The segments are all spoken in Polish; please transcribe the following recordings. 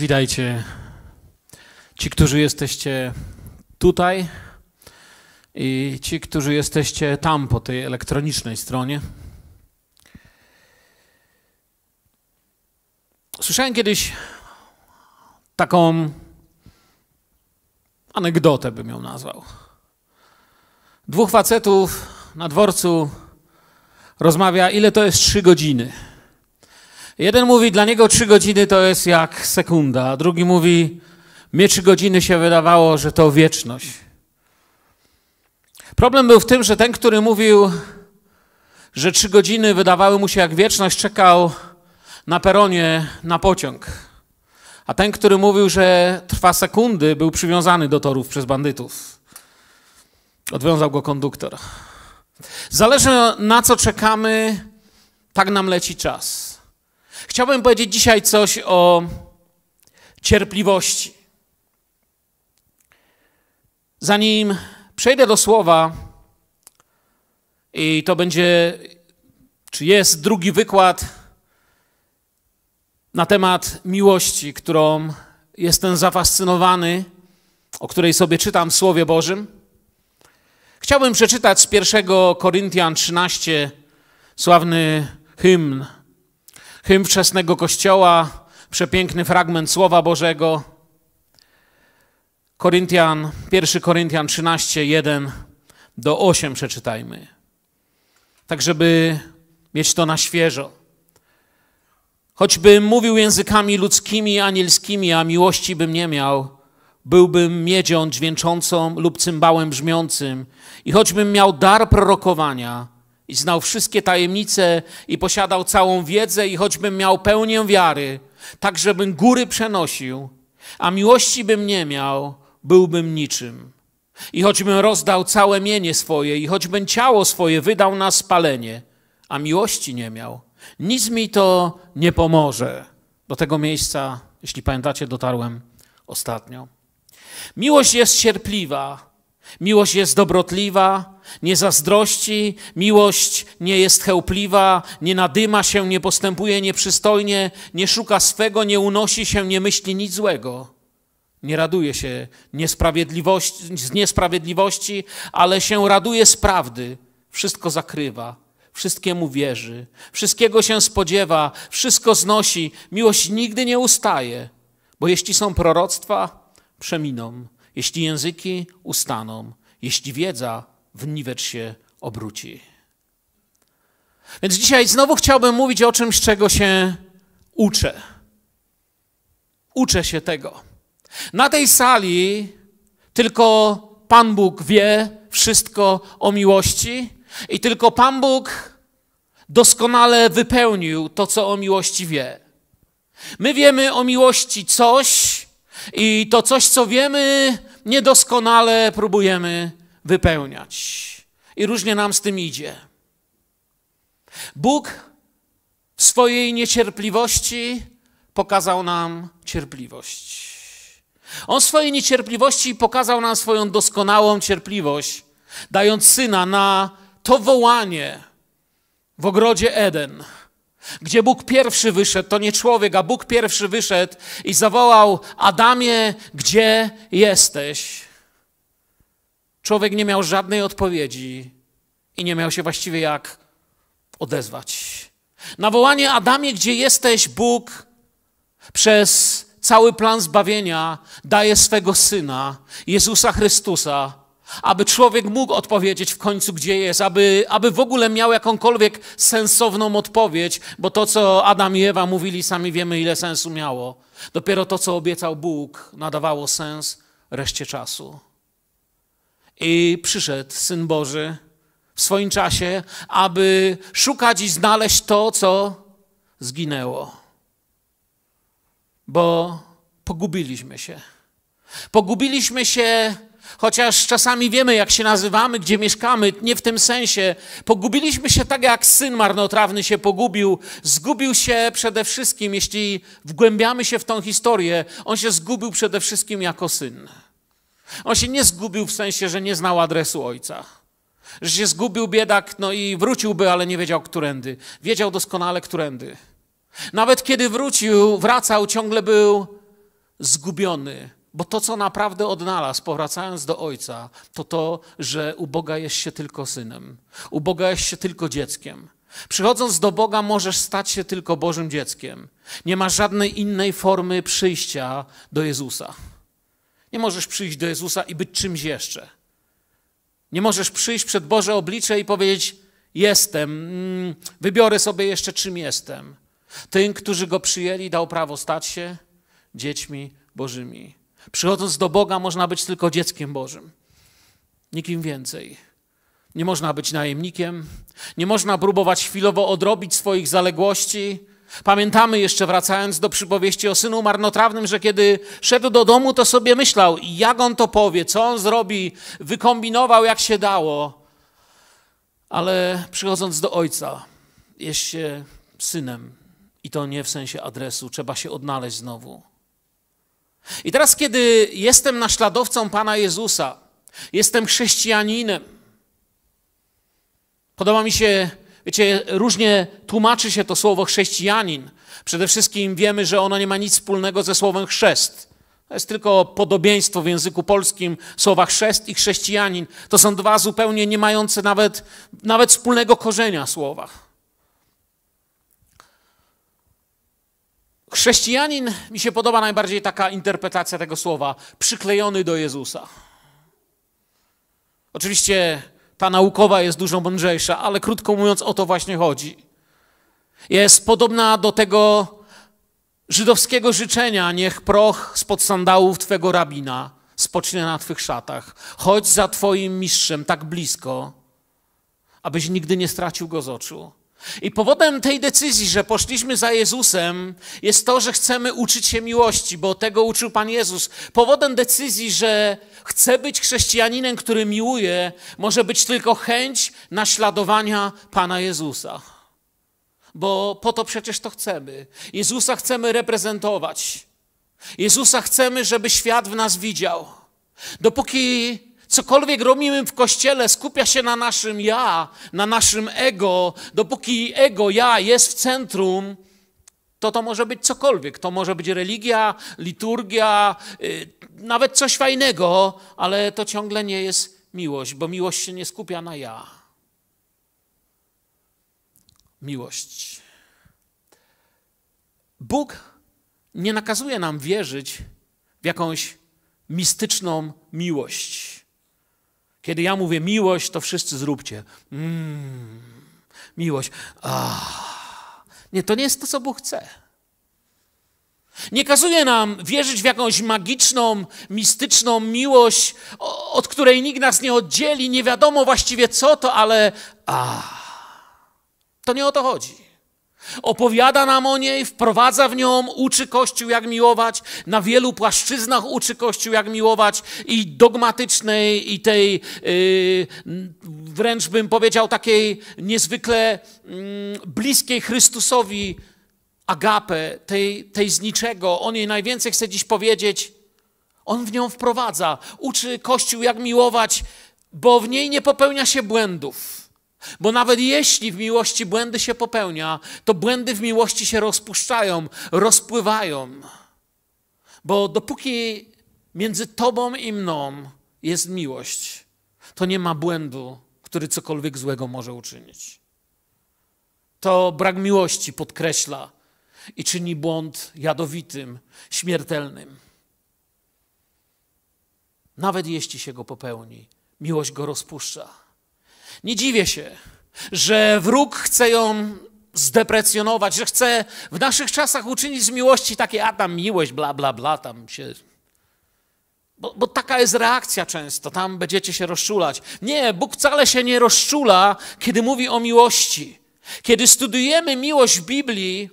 Witajcie ci, którzy jesteście tutaj i ci, którzy jesteście tam po tej elektronicznej stronie. Słyszałem kiedyś taką anegdotę, bym ją nazwał. Dwóch facetów na dworcu rozmawia, ile to jest trzy godziny. Jeden mówi, dla niego trzy godziny to jest jak sekunda, a drugi mówi, mnie trzy godziny się wydawało, że to wieczność. Problem był w tym, że ten, który mówił, że trzy godziny wydawały mu się jak wieczność, czekał na peronie na pociąg. A ten, który mówił, że trwa sekundy, był przywiązany do torów przez bandytów. Odwiązał go konduktor. Zależy na co czekamy, tak nam leci czas. Chciałbym powiedzieć dzisiaj coś o cierpliwości. Zanim przejdę do słowa, i to będzie, czy jest drugi wykład na temat miłości, którą jestem zafascynowany, o której sobie czytam w Słowie Bożym. Chciałbym przeczytać z pierwszego Koryntian 13 sławny hymn hymn wczesnego kościoła, przepiękny fragment Słowa Bożego. Koryntian, 1 Koryntian 13, 1 do 8 przeczytajmy. Tak, żeby mieć to na świeżo. Choćbym mówił językami ludzkimi, anielskimi, a miłości bym nie miał, byłbym miedzią dźwięczącą lub cymbałem brzmiącym. I choćbym miał dar prorokowania, i znał wszystkie tajemnice i posiadał całą wiedzę i choćbym miał pełnię wiary, tak żebym góry przenosił, a miłości bym nie miał, byłbym niczym. I choćbym rozdał całe mienie swoje i choćbym ciało swoje wydał na spalenie, a miłości nie miał, nic mi to nie pomoże. Do tego miejsca, jeśli pamiętacie, dotarłem ostatnio. Miłość jest cierpliwa, Miłość jest dobrotliwa, nie zazdrości, miłość nie jest chełpliwa, nie nadyma się, nie postępuje nieprzystojnie, nie szuka swego, nie unosi się, nie myśli nic złego. Nie raduje się niesprawiedliwości, z niesprawiedliwości, ale się raduje z prawdy. Wszystko zakrywa, wszystkiemu wierzy, wszystkiego się spodziewa, wszystko znosi. Miłość nigdy nie ustaje, bo jeśli są proroctwa, przeminą. Jeśli języki ustaną, jeśli wiedza w niwecz się obróci. Więc dzisiaj znowu chciałbym mówić o czymś, czego się uczę. Uczę się tego. Na tej sali tylko Pan Bóg wie wszystko o miłości i tylko Pan Bóg doskonale wypełnił to, co o miłości wie. My wiemy o miłości coś, i to coś, co wiemy, niedoskonale próbujemy wypełniać. I różnie nam z tym idzie. Bóg w swojej niecierpliwości pokazał nam cierpliwość. On w swojej niecierpliwości pokazał nam swoją doskonałą cierpliwość, dając syna na to wołanie w ogrodzie Eden. Gdzie Bóg pierwszy wyszedł, to nie człowiek, a Bóg pierwszy wyszedł i zawołał: Adamie, gdzie jesteś? Człowiek nie miał żadnej odpowiedzi i nie miał się właściwie jak odezwać. Na wołanie Adamie, gdzie jesteś, Bóg przez cały plan zbawienia daje swego syna, Jezusa Chrystusa, aby człowiek mógł odpowiedzieć w końcu, gdzie jest, aby, aby w ogóle miał jakąkolwiek sensowną odpowiedź, bo to, co Adam i Ewa mówili, sami wiemy, ile sensu miało. Dopiero to, co obiecał Bóg, nadawało sens reszcie czasu. I przyszedł Syn Boży w swoim czasie, aby szukać i znaleźć to, co zginęło. Bo pogubiliśmy się. Pogubiliśmy się Chociaż czasami wiemy, jak się nazywamy, gdzie mieszkamy, nie w tym sensie. Pogubiliśmy się tak, jak syn marnotrawny się pogubił. Zgubił się przede wszystkim, jeśli wgłębiamy się w tą historię, on się zgubił przede wszystkim jako syn. On się nie zgubił w sensie, że nie znał adresu ojca. Że się zgubił biedak, no i wróciłby, ale nie wiedział, którędy. Wiedział doskonale, którędy. Nawet kiedy wrócił, wracał, ciągle był zgubiony. Bo to, co naprawdę odnalazł, powracając do ojca, to to, że u Boga jest się tylko synem, u Boga jest się tylko dzieckiem. Przychodząc do Boga, możesz stać się tylko Bożym dzieckiem. Nie ma żadnej innej formy przyjścia do Jezusa. Nie możesz przyjść do Jezusa i być czymś jeszcze. Nie możesz przyjść przed Boże oblicze i powiedzieć: Jestem, mm, wybiorę sobie jeszcze, czym jestem. Tym, którzy go przyjęli, dał prawo stać się dziećmi Bożymi. Przychodząc do Boga, można być tylko dzieckiem Bożym. Nikim więcej. Nie można być najemnikiem, nie można próbować chwilowo odrobić swoich zaległości. Pamiętamy jeszcze, wracając do przypowieści o synu marnotrawnym, że kiedy szedł do domu, to sobie myślał, jak on to powie, co on zrobi, wykombinował jak się dało. Ale przychodząc do ojca, jest się synem i to nie w sensie adresu, trzeba się odnaleźć znowu. I teraz, kiedy jestem naśladowcą Pana Jezusa, jestem chrześcijaninem, podoba mi się, wiecie, różnie tłumaczy się to słowo chrześcijanin. Przede wszystkim wiemy, że ono nie ma nic wspólnego ze słowem chrzest. To jest tylko podobieństwo w języku polskim słowa chrzest i chrześcijanin. To są dwa zupełnie nie mające nawet, nawet wspólnego korzenia słowa. Chrześcijanin, mi się podoba najbardziej taka interpretacja tego słowa, przyklejony do Jezusa. Oczywiście ta naukowa jest dużo mądrzejsza, ale krótko mówiąc o to właśnie chodzi. Jest podobna do tego żydowskiego życzenia, niech proch spod sandałów Twego rabina spocznie na Twych szatach. Chodź za Twoim mistrzem tak blisko, abyś nigdy nie stracił go z oczu. I powodem tej decyzji, że poszliśmy za Jezusem, jest to, że chcemy uczyć się miłości, bo tego uczył Pan Jezus. Powodem decyzji, że chcę być chrześcijaninem, który miłuje, może być tylko chęć naśladowania Pana Jezusa. Bo po to przecież to chcemy. Jezusa chcemy reprezentować. Jezusa chcemy, żeby świat w nas widział. Dopóki Cokolwiek robimy w kościele, skupia się na naszym ja, na naszym ego. Dopóki ego, ja jest w centrum, to to może być cokolwiek. To może być religia, liturgia, y, nawet coś fajnego, ale to ciągle nie jest miłość, bo miłość się nie skupia na ja. Miłość. Bóg nie nakazuje nam wierzyć w jakąś mistyczną miłość. Kiedy ja mówię miłość, to wszyscy zróbcie. Mm, miłość. Ah. Nie, to nie jest to, co Bóg chce. Nie kazuje nam wierzyć w jakąś magiczną, mistyczną miłość, od której nikt nas nie oddzieli, nie wiadomo właściwie co to, ale a, to nie o to chodzi. Opowiada nam o niej, wprowadza w nią, uczy Kościół jak miłować, na wielu płaszczyznach uczy Kościół jak miłować i dogmatycznej, i tej yy, wręcz bym powiedział takiej niezwykle mm, bliskiej Chrystusowi agapę, tej, tej z niczego. On jej najwięcej chce dziś powiedzieć. On w nią wprowadza, uczy Kościół jak miłować, bo w niej nie popełnia się błędów. Bo nawet jeśli w miłości błędy się popełnia, to błędy w miłości się rozpuszczają, rozpływają. Bo dopóki między tobą i mną jest miłość, to nie ma błędu, który cokolwiek złego może uczynić. To brak miłości podkreśla i czyni błąd jadowitym, śmiertelnym. Nawet jeśli się go popełni, miłość go rozpuszcza. Nie dziwię się, że wróg chce ją zdeprecjonować, że chce w naszych czasach uczynić z miłości takie, a tam miłość, bla, bla, bla, tam się bo, bo, taka jest reakcja często, tam będziecie się rozczulać. Nie, Bóg wcale się nie rozczula, kiedy mówi o miłości. Kiedy studujemy miłość w Biblii,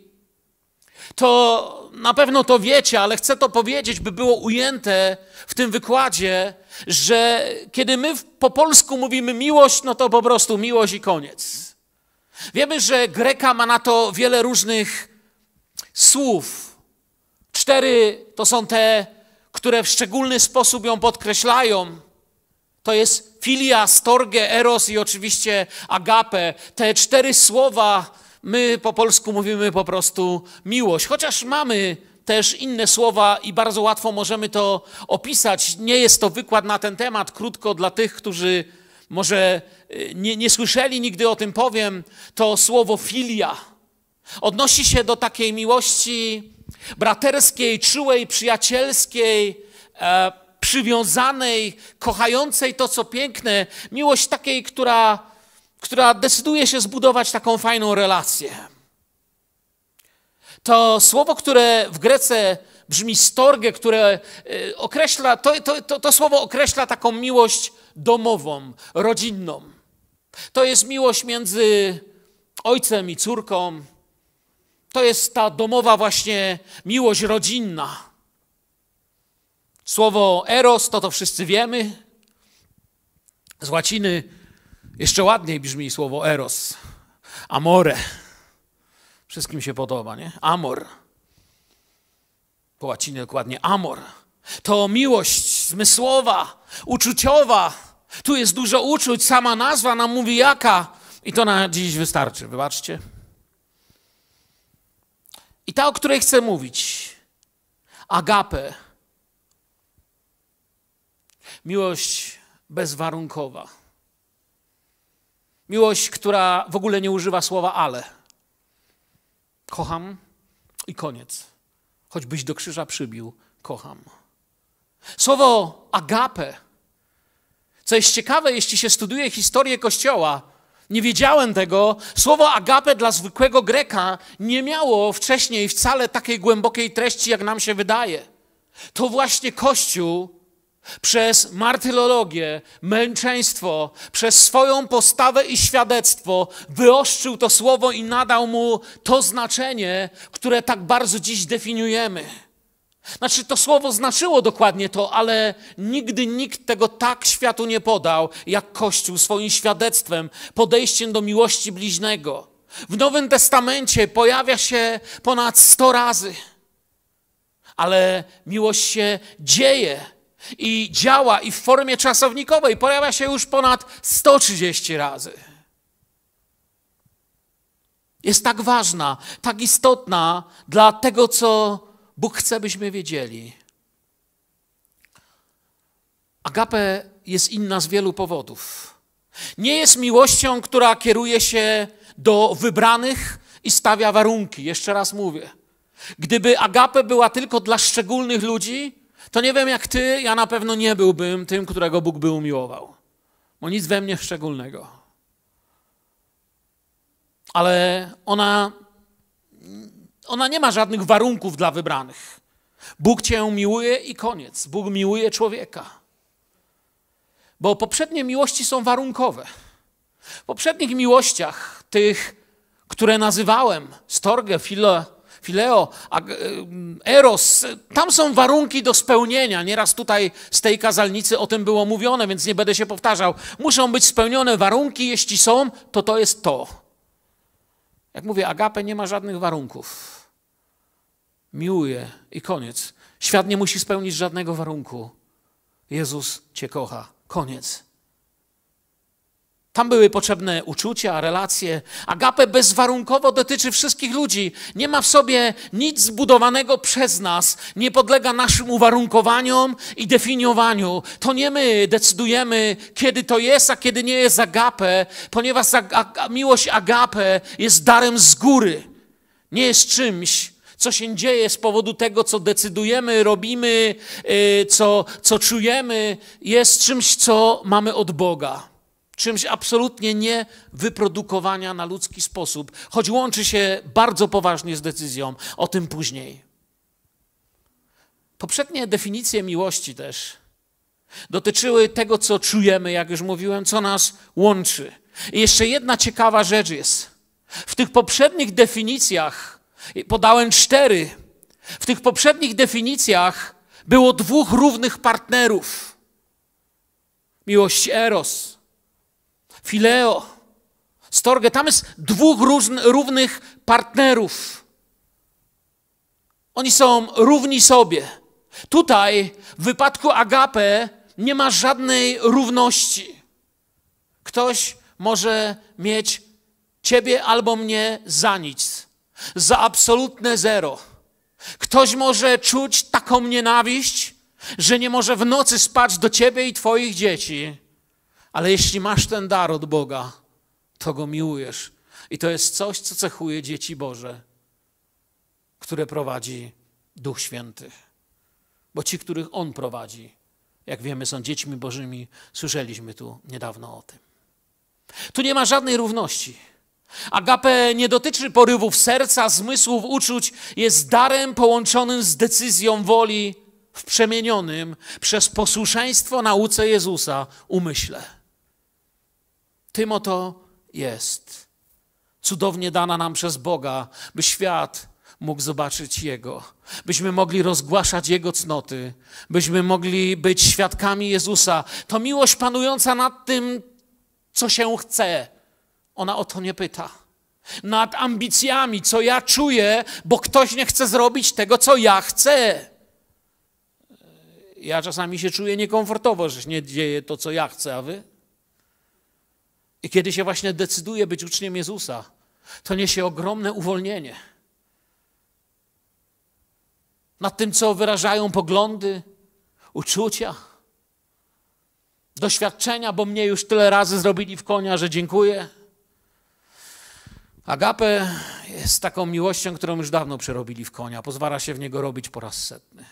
to na pewno to wiecie, ale chcę to powiedzieć, by było ujęte w tym wykładzie, że kiedy my po polsku mówimy miłość, no to po prostu miłość i koniec. Wiemy, że Greka ma na to wiele różnych słów. Cztery to są te, które w szczególny sposób ją podkreślają. To jest filia, storge, eros i oczywiście agape. Te cztery słowa My po polsku mówimy po prostu miłość, chociaż mamy też inne słowa i bardzo łatwo możemy to opisać. Nie jest to wykład na ten temat, krótko dla tych, którzy może y, nie, nie słyszeli nigdy o tym powiem, to słowo filia odnosi się do takiej miłości braterskiej, czułej, przyjacielskiej, e, przywiązanej, kochającej to, co piękne, miłość takiej, która która decyduje się zbudować taką fajną relację. To słowo, które w Grece brzmi storge, które e, określa, to, to, to, to słowo określa taką miłość domową, rodzinną. To jest miłość między ojcem i córką. To jest ta domowa właśnie miłość rodzinna. Słowo eros, to to wszyscy wiemy. Z łaciny jeszcze ładniej brzmi słowo eros. Amore. Wszystkim się podoba, nie? Amor. Po łacinie dokładnie amor. To miłość zmysłowa, uczuciowa. Tu jest dużo uczuć, sama nazwa nam mówi jaka. I to na dziś wystarczy, wybaczcie. I ta, o której chcę mówić, agape, miłość bezwarunkowa Miłość, która w ogóle nie używa słowa ale. Kocham i koniec. Choćbyś do krzyża przybił, kocham. Słowo agape. Co jest ciekawe, jeśli się studiuje historię Kościoła, nie wiedziałem tego, słowo agape dla zwykłego Greka nie miało wcześniej wcale takiej głębokiej treści, jak nam się wydaje. To właśnie Kościół przez martyrologię, męczeństwo, przez swoją postawę i świadectwo wyoszczył to słowo i nadał mu to znaczenie, które tak bardzo dziś definiujemy. Znaczy, to słowo znaczyło dokładnie to, ale nigdy nikt tego tak światu nie podał, jak Kościół swoim świadectwem, podejściem do miłości bliźnego. W Nowym Testamencie pojawia się ponad 100 razy, ale miłość się dzieje i działa i w formie czasownikowej pojawia się już ponad 130 razy. Jest tak ważna, tak istotna dla tego, co Bóg chce, byśmy wiedzieli. Agape jest inna z wielu powodów. Nie jest miłością, która kieruje się do wybranych i stawia warunki. Jeszcze raz mówię. Gdyby agape była tylko dla szczególnych ludzi, to nie wiem jak ty, ja na pewno nie byłbym tym, którego Bóg by umiłował. Bo nic we mnie szczególnego. Ale ona, ona nie ma żadnych warunków dla wybranych. Bóg cię miłuje i koniec. Bóg miłuje człowieka. Bo poprzednie miłości są warunkowe. W poprzednich miłościach, tych, które nazywałem, storge, filo, fileo, e, eros. Tam są warunki do spełnienia. Nieraz tutaj z tej kazalnicy o tym było mówione, więc nie będę się powtarzał. Muszą być spełnione warunki, jeśli są, to to jest to. Jak mówię, agape nie ma żadnych warunków. Miłuje i koniec. Świat nie musi spełnić żadnego warunku. Jezus cię kocha. Koniec. Tam były potrzebne uczucia, relacje. Agape bezwarunkowo dotyczy wszystkich ludzi. Nie ma w sobie nic zbudowanego przez nas, nie podlega naszym uwarunkowaniom i definiowaniu. To nie my decydujemy, kiedy to jest, a kiedy nie jest agapę, ponieważ miłość agapę jest darem z góry. Nie jest czymś, co się dzieje z powodu tego, co decydujemy, robimy, y, co, co czujemy, jest czymś, co mamy od Boga czymś absolutnie nie wyprodukowania na ludzki sposób, choć łączy się bardzo poważnie z decyzją o tym później. Poprzednie definicje miłości też dotyczyły tego, co czujemy, jak już mówiłem, co nas łączy. I jeszcze jedna ciekawa rzecz jest. W tych poprzednich definicjach, podałem cztery, w tych poprzednich definicjach było dwóch równych partnerów. Miłość Eros fileo, storge. Tam jest dwóch równych partnerów. Oni są równi sobie. Tutaj w wypadku agape nie ma żadnej równości. Ktoś może mieć ciebie albo mnie za nic, za absolutne zero. Ktoś może czuć taką nienawiść, że nie może w nocy spać do ciebie i twoich dzieci. Ale jeśli masz ten dar od Boga, to go miłujesz. I to jest coś, co cechuje dzieci Boże, które prowadzi Duch Święty. Bo ci, których On prowadzi, jak wiemy, są dziećmi Bożymi. Słyszeliśmy tu niedawno o tym. Tu nie ma żadnej równości. Agape nie dotyczy porywów serca, zmysłów, uczuć, jest darem połączonym z decyzją woli w przemienionym przez posłuszeństwo nauce Jezusa umyśle. Tym oto jest. Cudownie dana nam przez Boga, by świat mógł zobaczyć Jego, byśmy mogli rozgłaszać Jego cnoty, byśmy mogli być świadkami Jezusa. To miłość panująca nad tym, co się chce, ona o to nie pyta. Nad ambicjami, co ja czuję, bo ktoś nie chce zrobić tego, co ja chcę. Ja czasami się czuję niekomfortowo, że się nie dzieje to, co ja chcę, a wy? I kiedy się właśnie decyduje być uczniem Jezusa, to niesie ogromne uwolnienie. Nad tym, co wyrażają poglądy, uczucia, doświadczenia, bo mnie już tyle razy zrobili w konia, że dziękuję. Agape jest taką miłością, którą już dawno przerobili w konia. Pozwala się w niego robić po raz setny.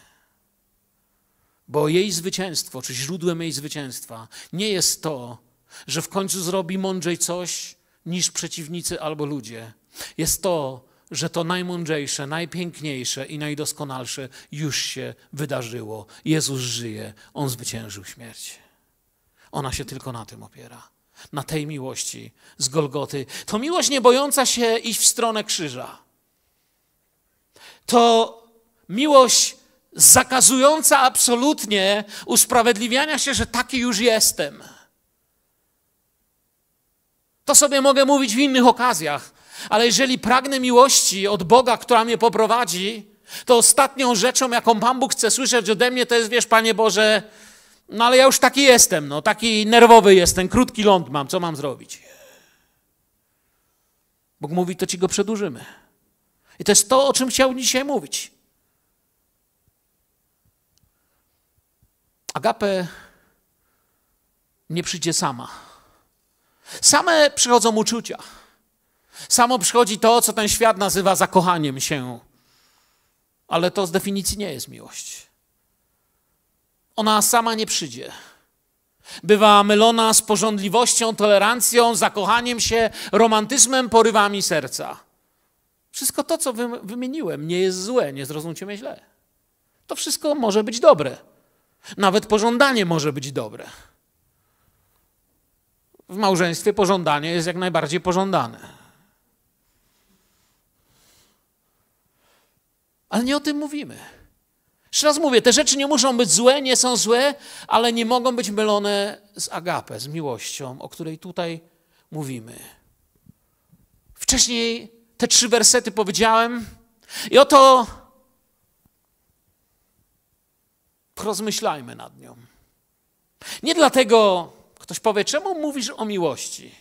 Bo jej zwycięstwo, czy źródłem jej zwycięstwa, nie jest to, że w końcu zrobi mądrzej coś niż przeciwnicy albo ludzie, jest to, że to najmądrzejsze, najpiękniejsze i najdoskonalsze już się wydarzyło. Jezus żyje, On zwyciężył śmierć. Ona się tylko na tym opiera, na tej miłości z Golgoty. To miłość nie bojąca się iść w stronę krzyża. To miłość zakazująca absolutnie usprawiedliwiania się, że taki już jestem to sobie mogę mówić w innych okazjach, ale jeżeli pragnę miłości od Boga, która mnie poprowadzi, to ostatnią rzeczą, jaką Pan Bóg chce słyszeć ode mnie, to jest, wiesz, Panie Boże, no ale ja już taki jestem, no taki nerwowy jestem, krótki ląd mam, co mam zrobić? Bóg mówi, to ci go przedłużymy. I to jest to, o czym chciał dzisiaj mówić. Agape nie przyjdzie sama. Same przychodzą uczucia. Samo przychodzi to, co ten świat nazywa zakochaniem się. Ale to z definicji nie jest miłość. Ona sama nie przyjdzie. Bywa mylona z porządliwością, tolerancją, zakochaniem się, romantyzmem, porywami serca. Wszystko to, co wymieniłem, nie jest złe, nie zrozumcie mnie źle. To wszystko może być dobre. Nawet pożądanie może być dobre w małżeństwie pożądanie jest jak najbardziej pożądane. Ale nie o tym mówimy. Jeszcze raz mówię, te rzeczy nie muszą być złe, nie są złe, ale nie mogą być mylone z agapę, z miłością, o której tutaj mówimy. Wcześniej te trzy wersety powiedziałem i oto rozmyślajmy nad nią. Nie dlatego, Ktoś powie, czemu mówisz o miłości?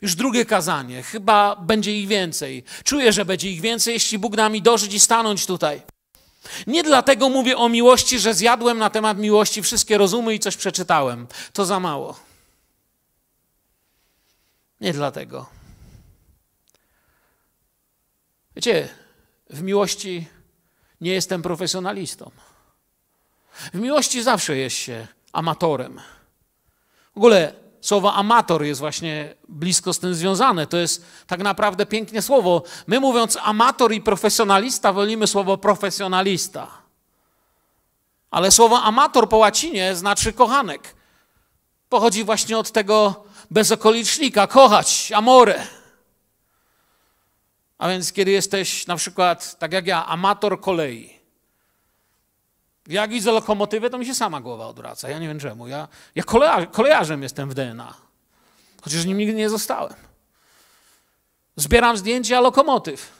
Już drugie kazanie, chyba będzie ich więcej. Czuję, że będzie ich więcej, jeśli Bóg da mi dożyć i stanąć tutaj. Nie dlatego mówię o miłości, że zjadłem na temat miłości wszystkie rozumy i coś przeczytałem. To za mało. Nie dlatego. Wiecie, w miłości nie jestem profesjonalistą. W miłości zawsze jest się amatorem. W ogóle słowo amator jest właśnie blisko z tym związane. To jest tak naprawdę pięknie słowo. My mówiąc amator i profesjonalista, wolimy słowo profesjonalista. Ale słowo amator po łacinie znaczy kochanek. Pochodzi właśnie od tego bezokolicznika, kochać, amore. A więc kiedy jesteś na przykład, tak jak ja, amator kolei, jak widzę lokomotywę, to mi się sama głowa odwraca. Ja nie wiem czemu. Ja, ja kolejarzem jestem w DNA. Chociaż nim nigdy nie zostałem. Zbieram zdjęcia lokomotyw.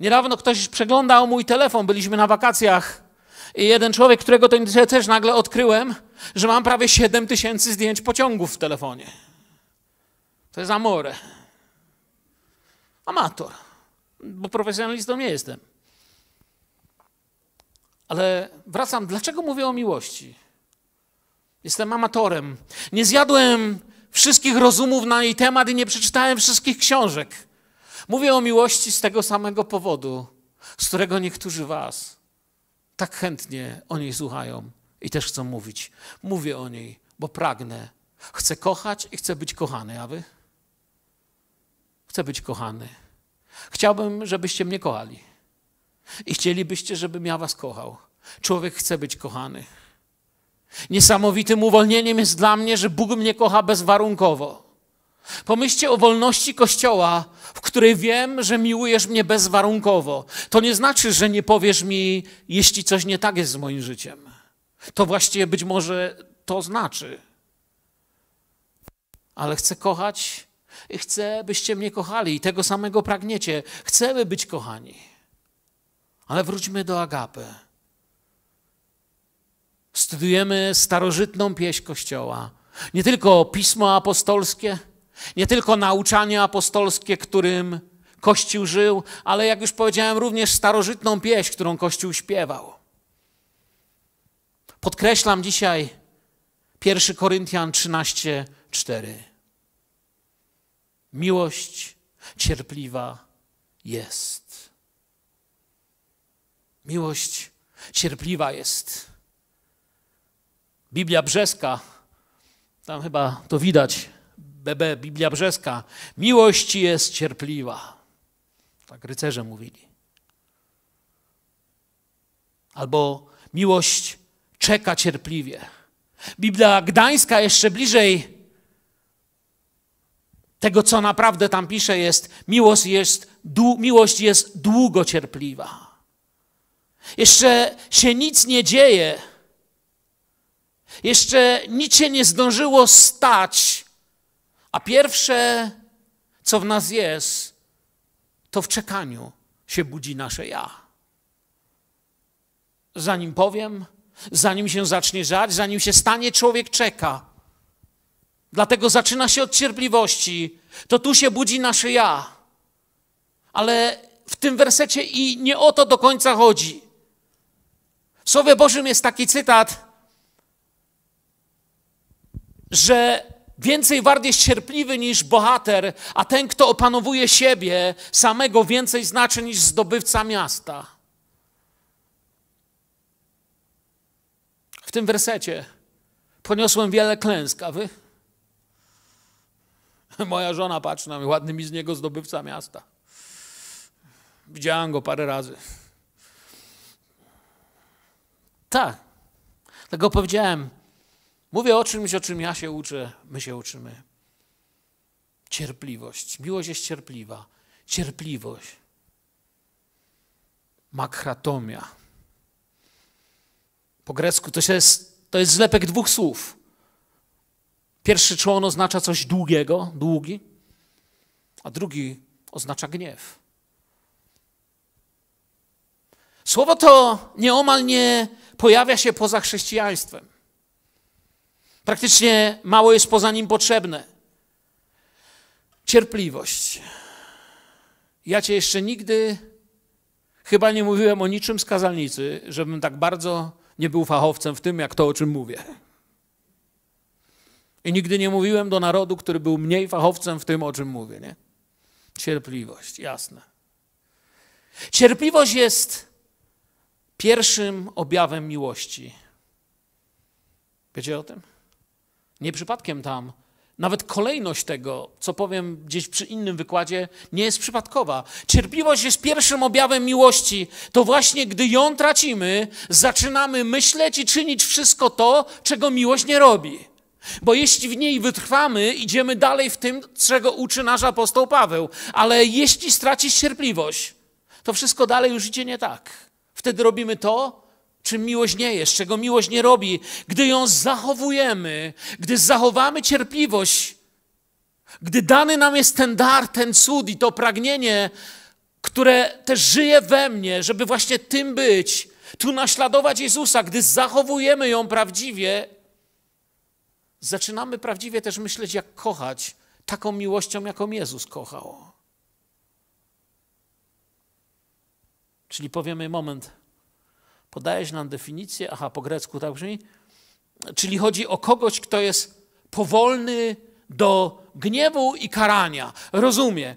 Niedawno ktoś przeglądał mój telefon, byliśmy na wakacjach i jeden człowiek, którego to też nagle odkryłem, że mam prawie 7 tysięcy zdjęć pociągów w telefonie. To jest amore. Amator, bo profesjonalistą nie jestem. Ale wracam, dlaczego mówię o miłości? Jestem amatorem. Nie zjadłem wszystkich rozumów na jej temat i nie przeczytałem wszystkich książek. Mówię o miłości z tego samego powodu, z którego niektórzy Was tak chętnie o niej słuchają i też chcą mówić. Mówię o niej, bo pragnę. Chcę kochać i chcę być kochany, a Wy? Chcę być kochany. Chciałbym, żebyście mnie kochali i chcielibyście, żebym ja was kochał. Człowiek chce być kochany. Niesamowitym uwolnieniem jest dla mnie, że Bóg mnie kocha bezwarunkowo. Pomyślcie o wolności Kościoła, w której wiem, że miłujesz mnie bezwarunkowo. To nie znaczy, że nie powiesz mi, jeśli coś nie tak jest z moim życiem. To właściwie być może to znaczy. Ale chcę kochać i chcę, byście mnie kochali i tego samego pragniecie. Chcemy być kochani. Ale wróćmy do Agapy. Studujemy starożytną pieśń Kościoła. Nie tylko pismo apostolskie, nie tylko nauczanie apostolskie, którym Kościół żył, ale jak już powiedziałem, również starożytną pieśń, którą Kościół śpiewał. Podkreślam dzisiaj 1 Koryntian 13, 4. Miłość cierpliwa jest. Miłość cierpliwa jest. Biblia Brzeska, tam chyba to widać, BB, Biblia Brzeska. Miłość jest cierpliwa. Tak rycerze mówili. Albo miłość czeka cierpliwie. Biblia Gdańska jeszcze bliżej tego, co naprawdę tam pisze, jest miłość jest, dłu, miłość jest długo cierpliwa. Jeszcze się nic nie dzieje. Jeszcze nic się nie zdążyło stać. A pierwsze, co w nas jest, to w czekaniu się budzi nasze ja. Zanim powiem, zanim się zacznie żać, zanim się stanie, człowiek czeka. Dlatego zaczyna się od cierpliwości. To tu się budzi nasze ja. Ale w tym wersecie i nie o to do końca chodzi. W Słowie Bożym jest taki cytat, że więcej wart jest cierpliwy niż bohater, a ten, kto opanowuje siebie samego, więcej znaczy niż zdobywca miasta. W tym wersecie poniosłem wiele klęsk, a wy? Moja żona patrzy na mnie, ładny mi z niego zdobywca miasta. Widziałam go parę razy. Tak. Dlatego powiedziałem, mówię o czymś, o czym ja się uczę, my się uczymy. Cierpliwość. Miłość jest cierpliwa. Cierpliwość. Makratomia. Po grecku to, jest, to jest zlepek dwóch słów. Pierwszy człon oznacza coś długiego, długi, a drugi oznacza gniew. Słowo to nieomal nie pojawia się poza chrześcijaństwem. Praktycznie mało jest poza nim potrzebne. Cierpliwość. Ja cię jeszcze nigdy chyba nie mówiłem o niczym z kazalnicy, żebym tak bardzo nie był fachowcem w tym, jak to, o czym mówię. I nigdy nie mówiłem do narodu, który był mniej fachowcem w tym, o czym mówię. Nie? Cierpliwość, jasne. Cierpliwość jest pierwszym objawem miłości. Wiecie o tym? Nie przypadkiem tam. Nawet kolejność tego, co powiem gdzieś przy innym wykładzie, nie jest przypadkowa. Cierpliwość jest pierwszym objawem miłości. To właśnie gdy ją tracimy, zaczynamy myśleć i czynić wszystko to, czego miłość nie robi. Bo jeśli w niej wytrwamy, idziemy dalej w tym, czego uczy nasz apostoł Paweł. Ale jeśli stracisz cierpliwość, to wszystko dalej już idzie nie tak. Wtedy robimy to, czym miłość nie jest, czego miłość nie robi. Gdy ją zachowujemy, gdy zachowamy cierpliwość, gdy dany nam jest ten dar, ten cud i to pragnienie, które też żyje we mnie, żeby właśnie tym być, tu naśladować Jezusa, gdy zachowujemy ją prawdziwie, zaczynamy prawdziwie też myśleć, jak kochać taką miłością, jaką Jezus kochał. Czyli powiemy, moment, podajesz nam definicję, aha, po grecku tak brzmi, czyli chodzi o kogoś, kto jest powolny do gniewu i karania. Rozumiem.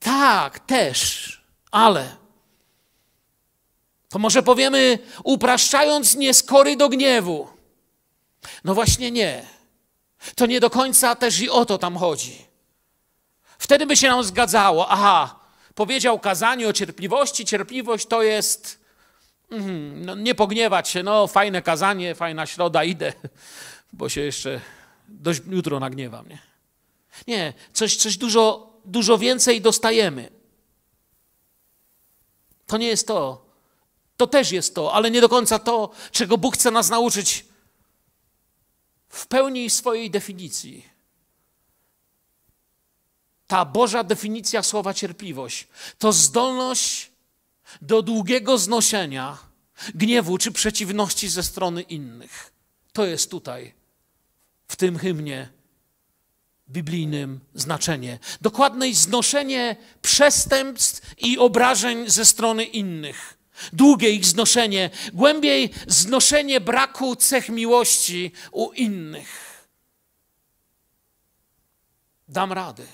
Tak, też, ale. To może powiemy, upraszczając nieskory do gniewu. No właśnie nie. To nie do końca też i o to tam chodzi. Wtedy by się nam zgadzało, aha, powiedział kazanie o cierpliwości. Cierpliwość to jest mhm, no, nie pogniewać się, no fajne kazanie, fajna środa, idę, bo się jeszcze dość jutro nagniewam. Nie, nie coś, coś dużo, dużo więcej dostajemy. To nie jest to. To też jest to, ale nie do końca to, czego Bóg chce nas nauczyć w pełni swojej definicji ta Boża definicja słowa cierpliwość to zdolność do długiego znoszenia gniewu czy przeciwności ze strony innych. To jest tutaj, w tym hymnie biblijnym znaczenie. Dokładne znoszenie przestępstw i obrażeń ze strony innych. Długie ich znoszenie, głębiej znoszenie braku cech miłości u innych. Dam rady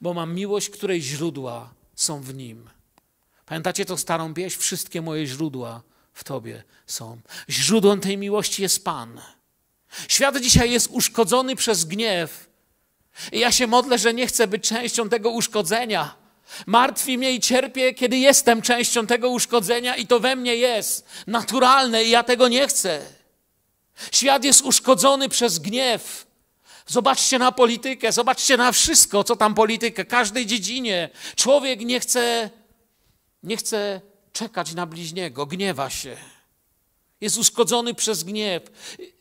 bo mam miłość, której źródła są w nim. Pamiętacie tą starą pieśń? Wszystkie moje źródła w Tobie są. Źródłem tej miłości jest Pan. Świat dzisiaj jest uszkodzony przez gniew. I ja się modlę, że nie chcę być częścią tego uszkodzenia. Martwi mnie i cierpię, kiedy jestem częścią tego uszkodzenia i to we mnie jest naturalne i ja tego nie chcę. Świat jest uszkodzony przez gniew. Zobaczcie na politykę, zobaczcie na wszystko, co tam politykę, każdej dziedzinie. Człowiek nie chce, nie chce czekać na bliźniego, gniewa się. Jest uszkodzony przez gniew.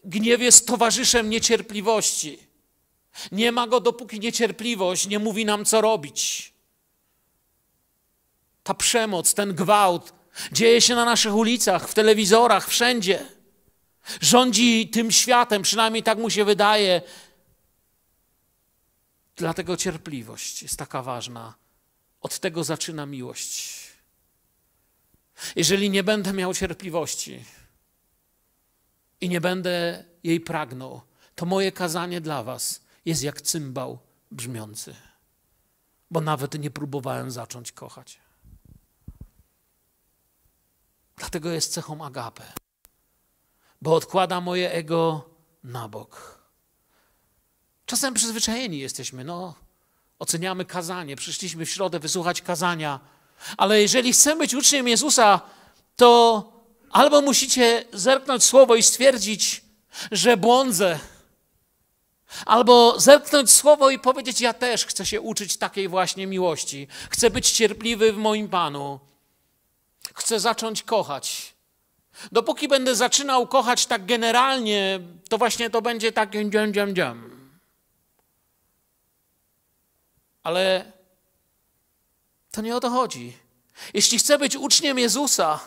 Gniew jest towarzyszem niecierpliwości. Nie ma go, dopóki niecierpliwość nie mówi nam, co robić. Ta przemoc, ten gwałt dzieje się na naszych ulicach, w telewizorach, wszędzie. Rządzi tym światem, przynajmniej tak mu się wydaje, Dlatego cierpliwość jest taka ważna. Od tego zaczyna miłość. Jeżeli nie będę miał cierpliwości i nie będę jej pragnął, to moje kazanie dla Was jest jak cymbał brzmiący, bo nawet nie próbowałem zacząć kochać. Dlatego jest cechą agape, bo odkłada moje ego na bok Czasem przyzwyczajeni jesteśmy, no, oceniamy kazanie, przyszliśmy w środę wysłuchać kazania, ale jeżeli chcemy być uczniem Jezusa, to albo musicie zerknąć słowo i stwierdzić, że błądzę, albo zerknąć słowo i powiedzieć: Ja też chcę się uczyć takiej właśnie miłości, chcę być cierpliwy w moim Panu, chcę zacząć kochać. Dopóki będę zaczynał kochać tak generalnie, to właśnie to będzie tak dziam, dziam, dziam. Ale to nie o to chodzi. Jeśli chcę być uczniem Jezusa,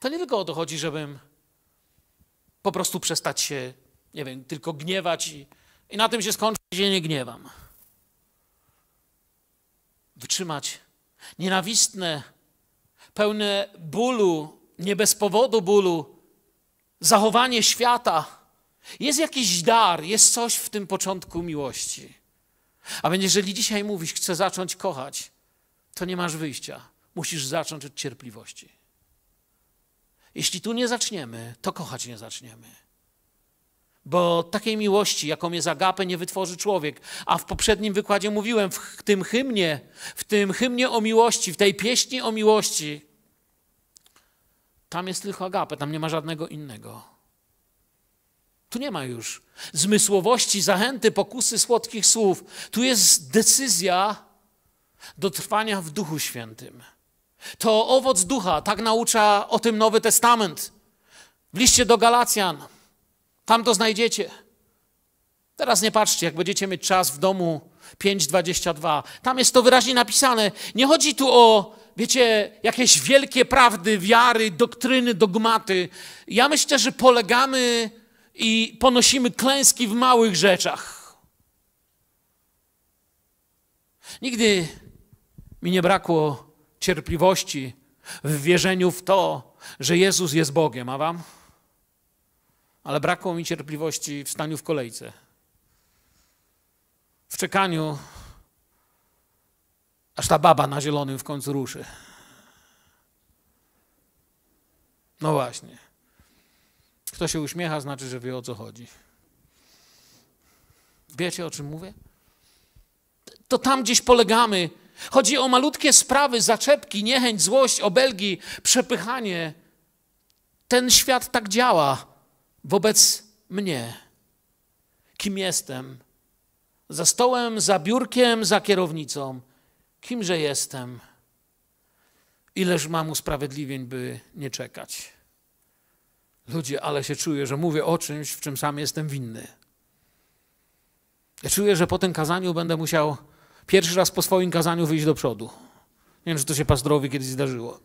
to nie tylko o to chodzi, żebym po prostu przestać się, nie wiem, tylko gniewać i, i na tym się skończyć, że nie gniewam. Wytrzymać nienawistne, pełne bólu, nie bez powodu bólu, zachowanie świata. Jest jakiś dar, jest coś w tym początku miłości. A więc jeżeli dzisiaj mówisz, chcę zacząć kochać, to nie masz wyjścia. Musisz zacząć od cierpliwości. Jeśli tu nie zaczniemy, to kochać nie zaczniemy. Bo takiej miłości, jaką jest agapę, nie wytworzy człowiek. A w poprzednim wykładzie mówiłem, w tym hymnie, w tym hymnie o miłości, w tej pieśni o miłości, tam jest tylko agapę, tam nie ma żadnego innego. Tu nie ma już zmysłowości, zachęty, pokusy słodkich słów. Tu jest decyzja do trwania w Duchu Świętym. To owoc ducha, tak naucza o tym Nowy Testament. W liście do Galacjan, tam to znajdziecie. Teraz nie patrzcie, jak będziecie mieć czas w domu 5.22. Tam jest to wyraźnie napisane. Nie chodzi tu o, wiecie, jakieś wielkie prawdy, wiary, doktryny, dogmaty. Ja myślę, że polegamy i ponosimy klęski w małych rzeczach. Nigdy mi nie brakło cierpliwości w wierzeniu w to, że Jezus jest Bogiem, a wam? Ale brakło mi cierpliwości w staniu w kolejce, w czekaniu, aż ta baba na zielonym w końcu ruszy. No właśnie. Kto się uśmiecha, znaczy, że wie o co chodzi. Wiecie o czym mówię? To tam gdzieś polegamy. Chodzi o malutkie sprawy, zaczepki, niechęć, złość, obelgi, przepychanie. Ten świat tak działa wobec mnie. Kim jestem? Za stołem, za biurkiem, za kierownicą. Kimże jestem? Ileż mam usprawiedliwień, by nie czekać? Ludzie, ale się czuję, że mówię o czymś, w czym sam jestem winny. Ja czuję, że po tym kazaniu będę musiał pierwszy raz po swoim kazaniu wyjść do przodu. Nie wiem, czy to się pastrowi kiedyś zdarzyło.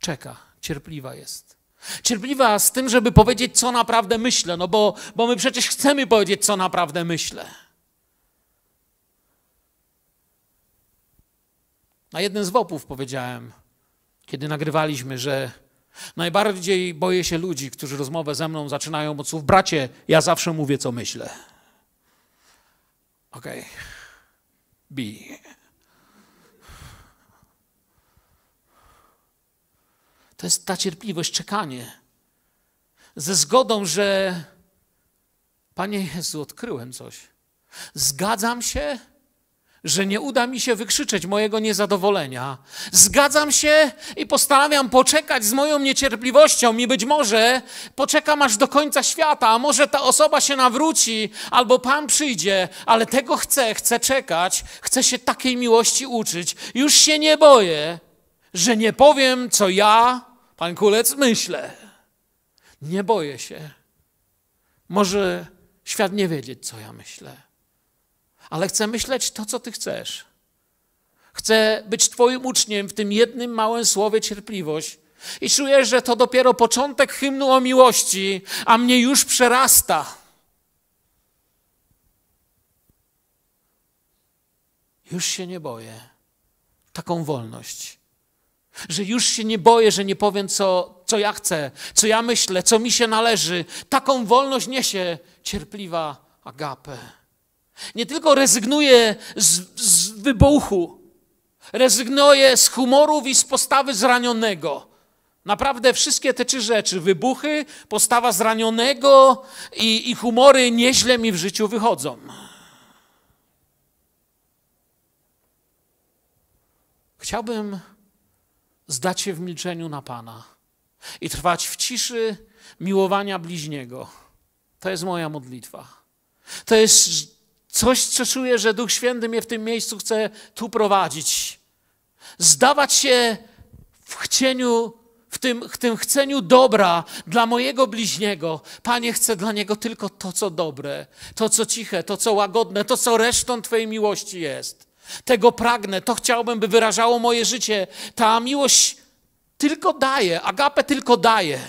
Czeka, cierpliwa jest. Cierpliwa z tym, żeby powiedzieć, co naprawdę myślę, no bo, bo my przecież chcemy powiedzieć, co naprawdę myślę. na jeden z wopów powiedziałem, kiedy nagrywaliśmy, że najbardziej boję się ludzi, którzy rozmowę ze mną zaczynają od słów bracie, ja zawsze mówię, co myślę. Okej. Okay. Bij. To jest ta cierpliwość, czekanie. Ze zgodą, że Panie Jezu, odkryłem coś. Zgadzam się, że nie uda mi się wykrzyczeć mojego niezadowolenia. Zgadzam się i postanawiam poczekać z moją niecierpliwością i być może poczekam aż do końca świata, a może ta osoba się nawróci albo Pan przyjdzie, ale tego chcę, chcę czekać, chcę się takiej miłości uczyć. Już się nie boję, że nie powiem, co ja, Pan Kulec, myślę. Nie boję się. Może świat nie wiedzieć, co ja myślę ale chcę myśleć to, co Ty chcesz. Chcę być Twoim uczniem w tym jednym małym słowie cierpliwość. I czuję, że to dopiero początek hymnu o miłości, a mnie już przerasta. Już się nie boję. Taką wolność. Że już się nie boję, że nie powiem, co, co ja chcę, co ja myślę, co mi się należy. Taką wolność niesie cierpliwa agape. Nie tylko rezygnuje z, z wybuchu, rezygnuje z humorów i z postawy zranionego. Naprawdę wszystkie te trzy rzeczy, wybuchy, postawa zranionego i, i humory nieźle mi w życiu wychodzą. Chciałbym zdać się w milczeniu na Pana i trwać w ciszy miłowania bliźniego. To jest moja modlitwa. To jest Coś, co czuję, że Duch Święty mnie w tym miejscu chce tu prowadzić. Zdawać się w chcieniu, w tym, w tym chceniu dobra dla mojego bliźniego. Panie, chcę dla niego tylko to, co dobre, to, co ciche, to, co łagodne, to, co resztą Twojej miłości jest. Tego pragnę, to chciałbym, by wyrażało moje życie. Ta miłość tylko daje, agapę tylko daje.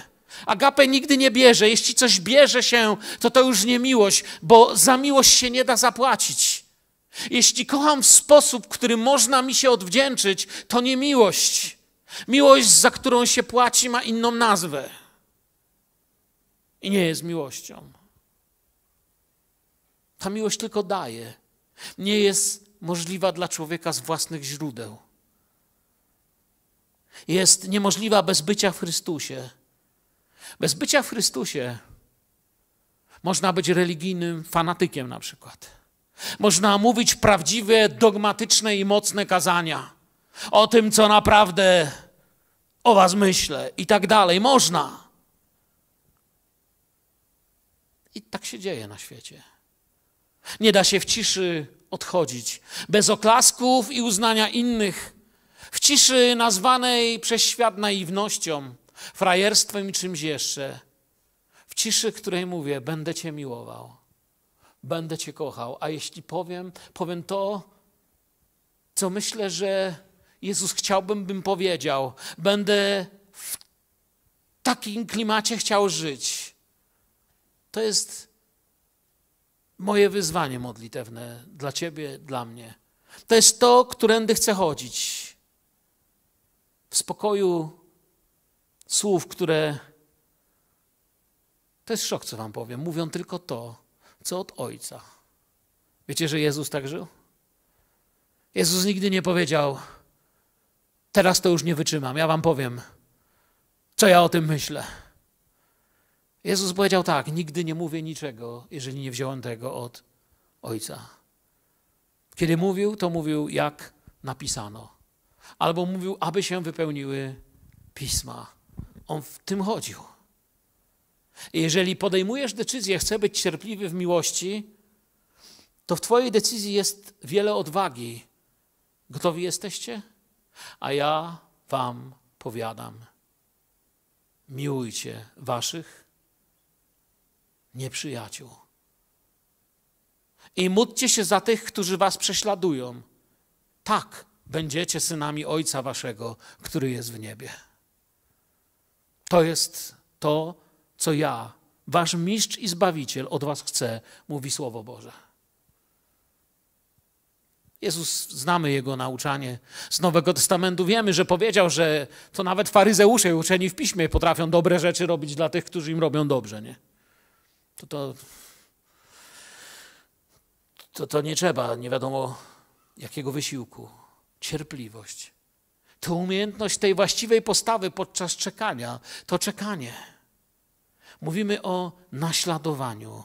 Agapę nigdy nie bierze. Jeśli coś bierze się, to to już nie miłość, bo za miłość się nie da zapłacić. Jeśli kocham w sposób, który można mi się odwdzięczyć, to nie miłość. Miłość, za którą się płaci, ma inną nazwę. I nie jest miłością. Ta miłość tylko daje. Nie jest możliwa dla człowieka z własnych źródeł. Jest niemożliwa bez bycia w Chrystusie. Bez bycia w Chrystusie można być religijnym fanatykiem na przykład. Można mówić prawdziwe, dogmatyczne i mocne kazania o tym, co naprawdę o was myślę i tak dalej. Można. I tak się dzieje na świecie. Nie da się w ciszy odchodzić, bez oklasków i uznania innych, w ciszy nazwanej przez świat naiwnością, frajerstwem i czymś jeszcze. W ciszy, której mówię, będę Cię miłował, będę Cię kochał, a jeśli powiem, powiem to, co myślę, że Jezus chciałbym, bym powiedział. Będę w takim klimacie chciał żyć. To jest moje wyzwanie modlitewne dla Ciebie, dla mnie. To jest to, którędy chcę chodzić. W spokoju słów, które. To jest szok, co wam powiem. Mówią tylko to, co od Ojca. Wiecie, że Jezus tak żył? Jezus nigdy nie powiedział: Teraz to już nie wytrzymam, ja wam powiem, co ja o tym myślę. Jezus powiedział tak: Nigdy nie mówię niczego, jeżeli nie wziąłem tego od Ojca. Kiedy mówił, to mówił, jak napisano. Albo mówił, aby się wypełniły pisma. On w tym chodził. Jeżeli podejmujesz decyzję, chcę być cierpliwy w miłości, to w Twojej decyzji jest wiele odwagi. Gotowi jesteście? A ja Wam powiadam: miłujcie Waszych nieprzyjaciół. I módlcie się za tych, którzy Was prześladują. Tak, będziecie synami Ojca Waszego, który jest w niebie. To jest to, co ja, wasz mistrz i zbawiciel, od was chcę, mówi Słowo Boże. Jezus, znamy Jego nauczanie z Nowego Testamentu. Wiemy, że powiedział, że to nawet faryzeusze uczeni w piśmie potrafią dobre rzeczy robić dla tych, którzy im robią dobrze, nie? To to, to, to nie trzeba, nie wiadomo jakiego wysiłku. Cierpliwość, to umiejętność tej właściwej postawy podczas czekania, to czekanie. Mówimy o naśladowaniu.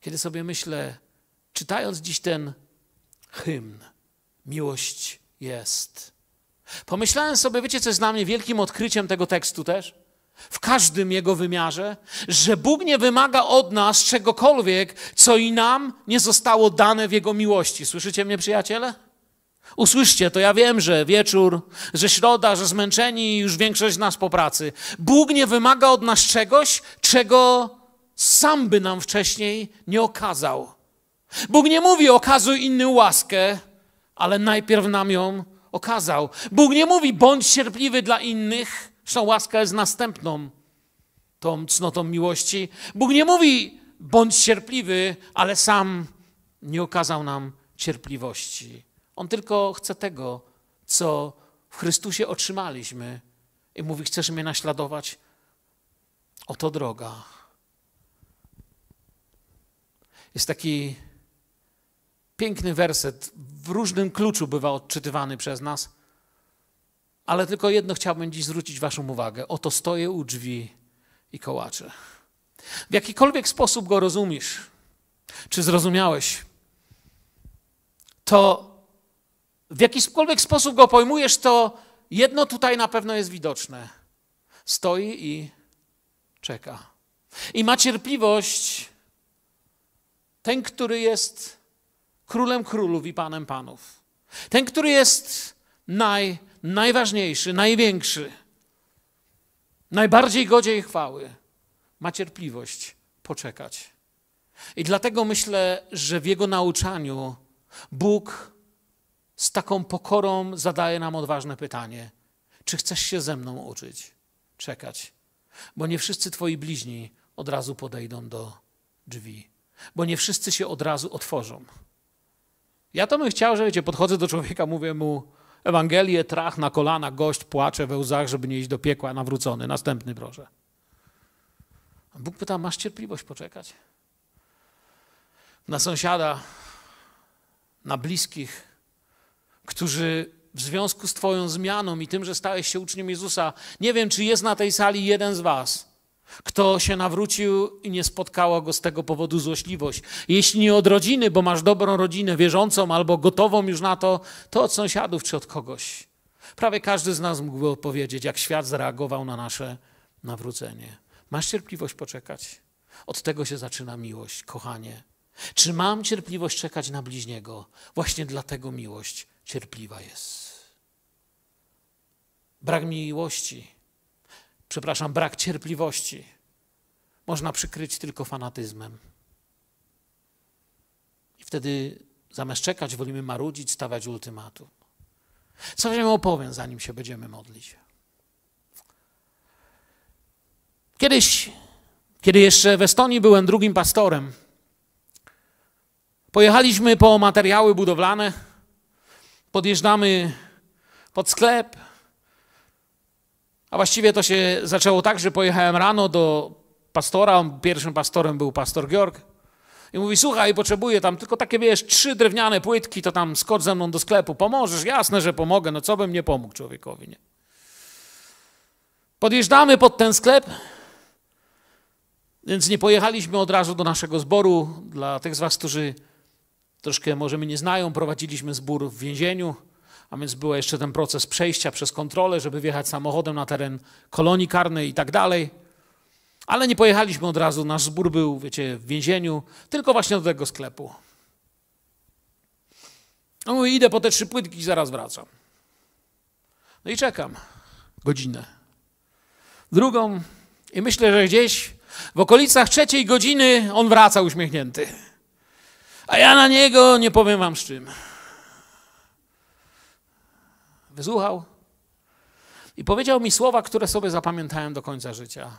Kiedy sobie myślę, czytając dziś ten hymn, miłość jest. Pomyślałem sobie, wiecie, co jest dla mnie wielkim odkryciem tego tekstu też? w każdym jego wymiarze, że Bóg nie wymaga od nas czegokolwiek, co i nam nie zostało dane w Jego miłości. Słyszycie mnie, przyjaciele? Usłyszcie to, ja wiem, że wieczór, że środa, że zmęczeni już większość z nas po pracy. Bóg nie wymaga od nas czegoś, czego sam by nam wcześniej nie okazał. Bóg nie mówi okazuj inny łaskę, ale najpierw nam ją okazał. Bóg nie mówi bądź cierpliwy dla innych, zresztą łaska jest następną tą cnotą miłości. Bóg nie mówi bądź cierpliwy, ale sam nie okazał nam cierpliwości. On tylko chce tego, co w Chrystusie otrzymaliśmy i mówi: Chcesz mnie naśladować? Oto droga. Jest taki piękny werset, w różnym kluczu bywa odczytywany przez nas, ale tylko jedno chciałbym dziś zwrócić Waszą uwagę. Oto stoję u drzwi i kołaczę. W jakikolwiek sposób go rozumiesz, czy zrozumiałeś, to w jakikolwiek sposób go pojmujesz, to jedno tutaj na pewno jest widoczne. Stoi i czeka. I ma cierpliwość ten, który jest królem królów i panem panów. Ten, który jest naj, najważniejszy, największy, najbardziej godzie i chwały, ma cierpliwość poczekać. I dlatego myślę, że w jego nauczaniu Bóg z taką pokorą zadaje nam odważne pytanie: czy chcesz się ze mną uczyć, czekać? Bo nie wszyscy twoi bliźni od razu podejdą do drzwi, bo nie wszyscy się od razu otworzą. Ja to bym chciał, że wiecie, podchodzę do człowieka, mówię mu Ewangelię, trach na kolana, gość płacze we łzach, żeby nie iść do piekła nawrócony. Następny proszę. A Bóg pyta, masz cierpliwość poczekać? Na sąsiada, na bliskich, którzy w związku z Twoją zmianą i tym, że stałeś się uczniem Jezusa, nie wiem, czy jest na tej sali jeden z Was, kto się nawrócił i nie spotkała go z tego powodu złośliwość. Jeśli nie od rodziny, bo masz dobrą rodzinę, wierzącą albo gotową już na to, to od sąsiadów czy od kogoś. Prawie każdy z nas mógłby odpowiedzieć, jak świat zareagował na nasze nawrócenie. Masz cierpliwość poczekać? Od tego się zaczyna miłość, kochanie. Czy mam cierpliwość czekać na bliźniego? Właśnie dlatego miłość cierpliwa jest. Brak miłości, przepraszam, brak cierpliwości można przykryć tylko fanatyzmem. I wtedy zamiast czekać, wolimy marudzić, stawiać ultimatum. Co wiem, opowiem, zanim się będziemy modlić? Kiedyś, kiedy jeszcze w Estonii byłem drugim pastorem, pojechaliśmy po materiały budowlane podjeżdżamy pod sklep. A właściwie to się zaczęło tak, że pojechałem rano do pastora, pierwszym pastorem był pastor Georg. I mówi, słuchaj, potrzebuję tam tylko takie, wiesz, trzy drewniane płytki, to tam skocz ze mną do sklepu, pomożesz? Jasne, że pomogę, no co bym nie pomógł człowiekowi, nie? Podjeżdżamy pod ten sklep, więc nie pojechaliśmy od razu do naszego zboru. Dla tych z was, którzy troszkę może mnie nie znają, prowadziliśmy zbór w więzieniu, a więc był jeszcze ten proces przejścia przez kontrolę, żeby wjechać samochodem na teren kolonii karnej i tak dalej. Ale nie pojechaliśmy od razu, nasz zbór był, wiecie, w więzieniu, tylko właśnie do tego sklepu. No mówię, idę po te trzy płytki i zaraz wracam. No i czekam godzinę. Drugą i myślę, że gdzieś w okolicach trzeciej godziny on wraca uśmiechnięty. A ja na niego nie powiem wam z czym. Wysłuchał i powiedział mi słowa, które sobie zapamiętałem do końca życia.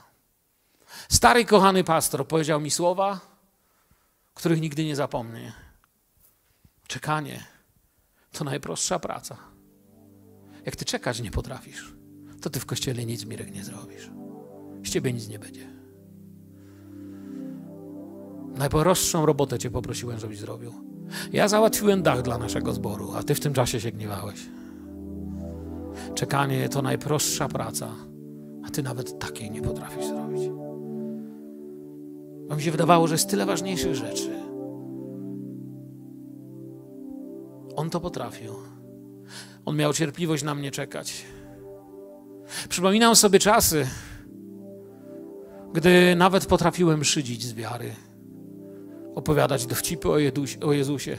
Stary, kochany pastor powiedział mi słowa, których nigdy nie zapomnę. Czekanie to najprostsza praca. Jak ty czekać nie potrafisz, to ty w kościele nic, Mirek, nie zrobisz. Z ciebie nic nie będzie. Najprostszą robotę cię poprosiłem, żebyś zrobił. Ja załatwiłem dach dla naszego zboru, a ty w tym czasie się gniewałeś. Czekanie to najprostsza praca, a ty nawet takiej nie potrafisz zrobić. Bo mi się wydawało, że jest tyle ważniejszych rzeczy. On to potrafił. On miał cierpliwość na mnie czekać. Przypominam sobie czasy, gdy nawet potrafiłem szydzić z wiary opowiadać dowcipy o, o Jezusie,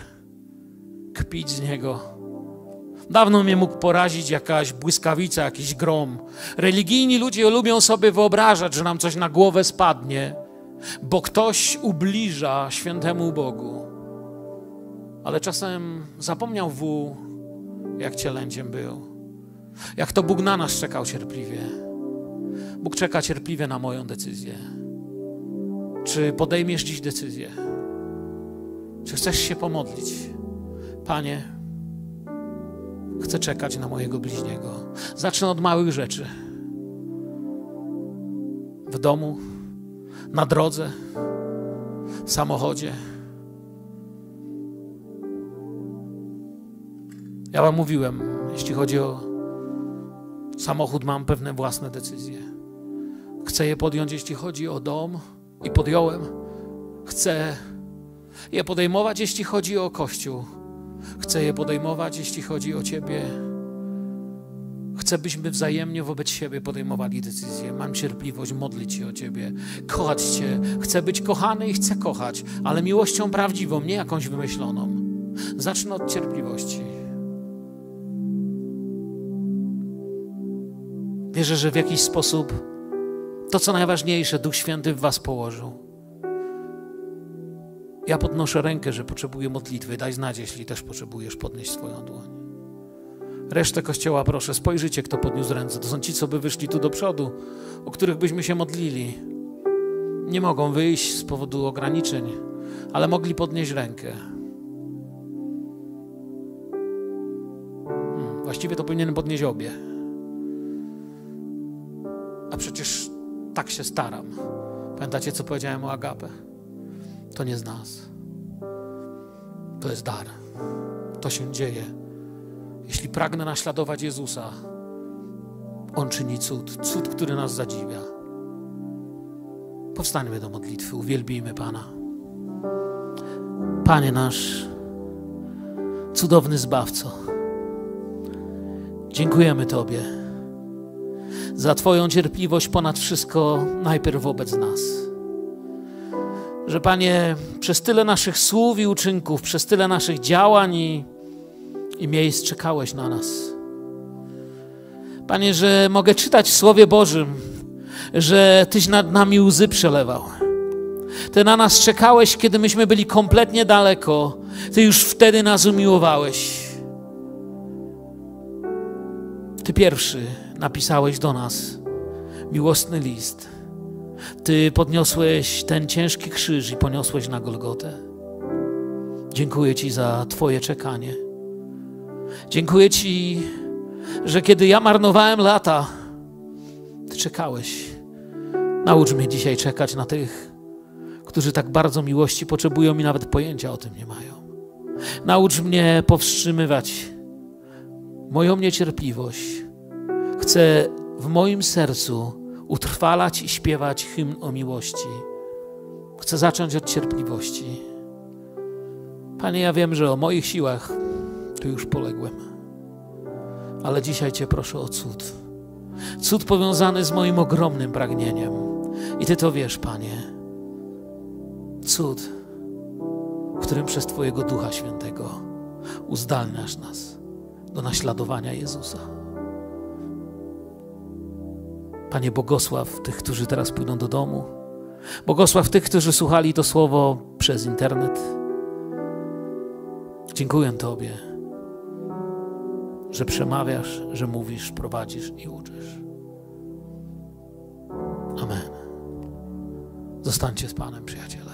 kpić z Niego. Dawno mnie mógł porazić jakaś błyskawica, jakiś grom. Religijni ludzie lubią sobie wyobrażać, że nam coś na głowę spadnie, bo ktoś ubliża świętemu Bogu. Ale czasem zapomniał wu, jak cielęciem był. Jak to Bóg na nas czekał cierpliwie. Bóg czeka cierpliwie na moją decyzję. Czy podejmiesz dziś decyzję? Czy chcesz się pomodlić? Panie, chcę czekać na mojego bliźniego. Zacznę od małych rzeczy. W domu, na drodze, w samochodzie. Ja Wam mówiłem, jeśli chodzi o samochód, mam pewne własne decyzje. Chcę je podjąć, jeśli chodzi o dom, i podjąłem. Chcę je podejmować, jeśli chodzi o Kościół. Chcę je podejmować, jeśli chodzi o Ciebie. Chcę, byśmy wzajemnie wobec siebie podejmowali decyzje. Mam cierpliwość modlić się o Ciebie, kochać Cię. Chcę być kochany i chcę kochać, ale miłością prawdziwą, nie jakąś wymyśloną. Zacznę od cierpliwości. Wierzę, że w jakiś sposób to, co najważniejsze, Duch Święty w Was położył. Ja podnoszę rękę, że potrzebuję modlitwy. Daj znać, jeśli też potrzebujesz podnieść swoją dłoń. Resztę kościoła proszę, spojrzycie, kto podniósł ręce. To są ci, co by wyszli tu do przodu, o których byśmy się modlili. Nie mogą wyjść z powodu ograniczeń, ale mogli podnieść rękę. Hmm, właściwie to powinienem podnieść obie. A przecież tak się staram. Pamiętacie, co powiedziałem o Agapę? to nie z nas. To jest dar. To się dzieje. Jeśli pragnę naśladować Jezusa, On czyni cud, cud, który nas zadziwia. Powstańmy do modlitwy, uwielbijmy Pana. Panie nasz, cudowny Zbawco, dziękujemy Tobie za Twoją cierpliwość ponad wszystko, najpierw wobec nas że Panie, przez tyle naszych słów i uczynków, przez tyle naszych działań i, i miejsc czekałeś na nas. Panie, że mogę czytać w Słowie Bożym, że Tyś nad nami łzy przelewał. Ty na nas czekałeś, kiedy myśmy byli kompletnie daleko. Ty już wtedy nas umiłowałeś. Ty pierwszy napisałeś do nas miłosny list. Ty podniosłeś ten ciężki krzyż i poniosłeś na Golgotę. Dziękuję Ci za Twoje czekanie. Dziękuję Ci, że kiedy ja marnowałem lata, Ty czekałeś. Naucz mnie dzisiaj czekać na tych, którzy tak bardzo miłości potrzebują i nawet pojęcia o tym nie mają. Naucz mnie powstrzymywać moją niecierpliwość. Chcę w moim sercu utrwalać i śpiewać hymn o miłości. Chcę zacząć od cierpliwości. Panie, ja wiem, że o moich siłach tu już poległem, ale dzisiaj Cię proszę o cud. Cud powiązany z moim ogromnym pragnieniem. I Ty to wiesz, Panie. Cud, którym przez Twojego Ducha Świętego uzdalniasz nas do naśladowania Jezusa. Panie, błogosław tych, którzy teraz pójdą do domu. Błogosław tych, którzy słuchali to słowo przez internet. Dziękuję Tobie, że przemawiasz, że mówisz, prowadzisz i uczysz. Amen. Zostańcie z Panem, przyjaciele.